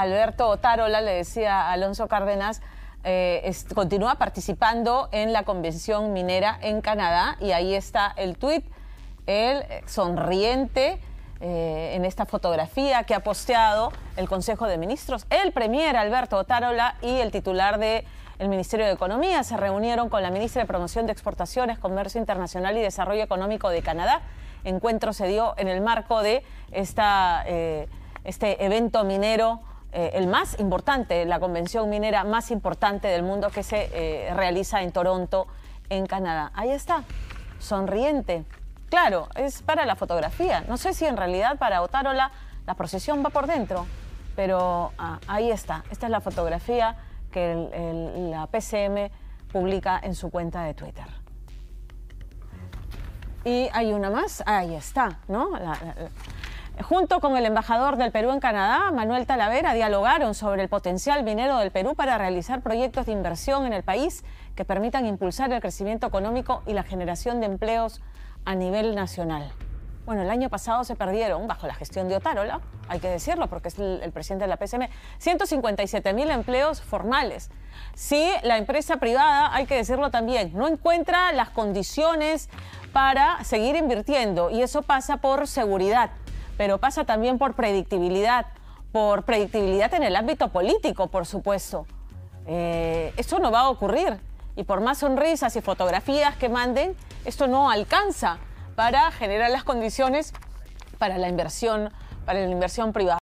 Alberto Otárola le decía Alonso Cárdenas, eh, continúa participando en la convención minera en Canadá y ahí está el tuit, el eh, sonriente eh, en esta fotografía que ha posteado el Consejo de Ministros, el Premier Alberto Otárola y el titular del Ministerio de Economía se reunieron con la ministra de Promoción de Exportaciones, Comercio Internacional y Desarrollo Económico de Canadá. Encuentro se dio en el marco de esta, este evento minero eh, el más importante, la convención minera más importante del mundo que se eh, realiza en Toronto, en Canadá. Ahí está, sonriente. Claro, es para la fotografía. No sé si en realidad para Otárola la procesión va por dentro, pero ah, ahí está. Esta es la fotografía que la PCM publica en su cuenta de Twitter. Y hay una más, ahí está, ¿no? Junto con el embajador del Perú en Canadá, Manuel Talavera, dialogaron sobre el potencial minero del Perú para realizar proyectos de inversión en el país que permitan impulsar el crecimiento económico y la generación de empleos a nivel nacional. Bueno, el año pasado se perdieron, bajo la gestión de Otárola, hay que decirlo porque es el, presidente de la PSM, 157 mil empleos formales. Si la empresa privada, hay que decirlo también, no encuentra las condiciones para seguir invirtiendo y eso pasa por seguridad, pero pasa también por predictibilidad, por predictibilidad en el ámbito político, por supuesto. Eh, esto no va a ocurrir y por más sonrisas y fotografías que manden, esto no alcanza para generar las condiciones para la inversión, para la inversión privada.